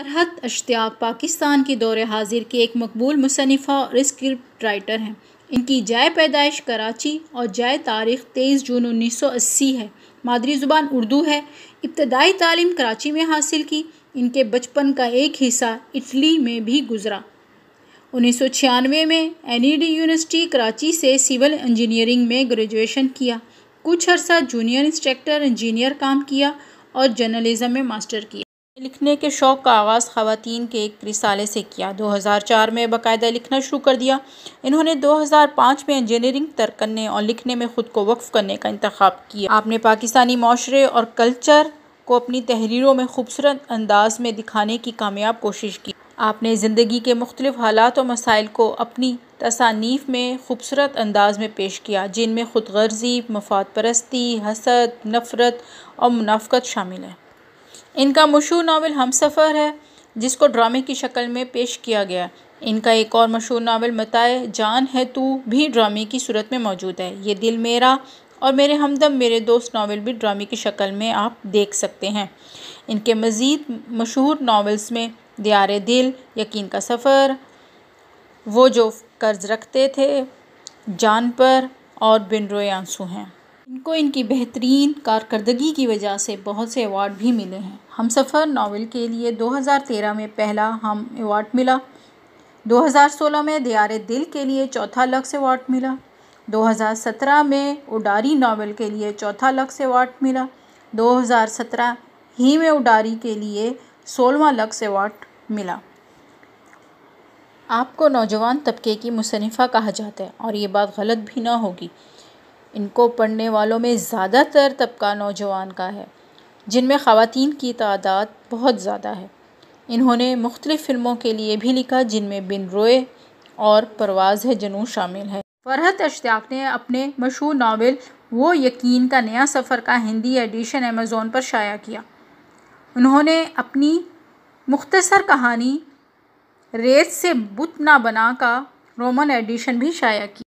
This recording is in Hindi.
फरहत अश्तियाक पाकिस्तान के दौर हाजिर के एक मकबूल मुसनफ़ा और स्क्रिप्ट राइटर हैं इनकी जाय पैदाइश कराची और जाय तारीख तेईस जून उन्नीस सौ अस्सी है मादरी ज़ुबान उर्दू है इब्तदाई तालीम कराची में हासिल की इनके बचपन का एक हिस्सा इटली में भी गुजरा उन्नीस सौ छियानवे में N E D university Karachi से सिविल इंजीनियरिंग में ग्रेजुएशन किया कुछ अरसा जूनियर इंस्ट्रक्टर इंजीनियर काम किया और जर्नलिज़म में मास्टर किया लिखने के शौक़ का आगाज़ ख़वान के एक रिसाले से किया 2004 में बाकायदा लिखना शुरू कर दिया इन्होंने 2005 में इंजीनियरिंग तर्क करने और लिखने में ख़ुद को वक्फ़ करने का इंतखब किया आपने पाकिस्तानी माशरे और कल्चर को अपनी तहरीरों में खूबसूरत अंदाज में दिखाने की कामयाब कोशिश की आपने ज़िंदगी के मुख्तलिफ हालात और मसाइल को अपनी तसानीफ में खूबसूरत अंदाज में पेश किया जिनमें खुद गर्जी मफाद परस्ती हसद नफ़रत और मुनाफ़त शामिल है इनका मशहूर नावल हम सफ़र है जिसको ड्रामे की शक्ल में पेश किया गया इनका एक और मशहूर नावल मताए जान है तू भी ड्रामे की सूरत में मौजूद है ये दिल मेरा और मेरे हमदम मेरे दोस्त नावल भी ड्रामे की शक्ल में आप देख सकते हैं इनके मज़ीद मशहूर नावल्स में दियार दिल यकीन का सफ़र वो जो कर्ज़ रखते थे जान पर और बिन रोए आंसू हैं इनको इनकी बेहतरीन कारकर्दगी की वजह से बहुत से अवार्ड भी मिले हैं हम सफ़र नावल के लिए 2013 में पहला हम अवार्ड मिला 2016 में दियार दिल के लिए चौथा लक्स अवार्ड मिला 2017 में उडारी नावल के लिए चौथा लक्स अवार्ड मिला 2017 ही में उडारी के लिए सोलवा लक्स अवार्ड मिला आपको नौजवान तबके की मुसनफ़ा कहा जाता है और ये बात गलत भी ना होगी इनको पढ़ने वालों में ज़्यादातर तबका नौजवान का है जिनमें ख़वान की तादाद बहुत ज़्यादा है इन्होंने मुख्तलिफ़ फ़िल्मों के लिए भी लिखा जिनमें बिन रोए और परवाज़ है जनू शामिल है फरहत अश्ताक ने अपने मशहूर नावल वो यकीन का नया सफ़र का हिंदी एडिशन अमेज़ोन पर शाया किया उन्होंने अपनी मुख्तसर कहानी रेत से बुत ना बना का रोमन एडिशन भी शाया किया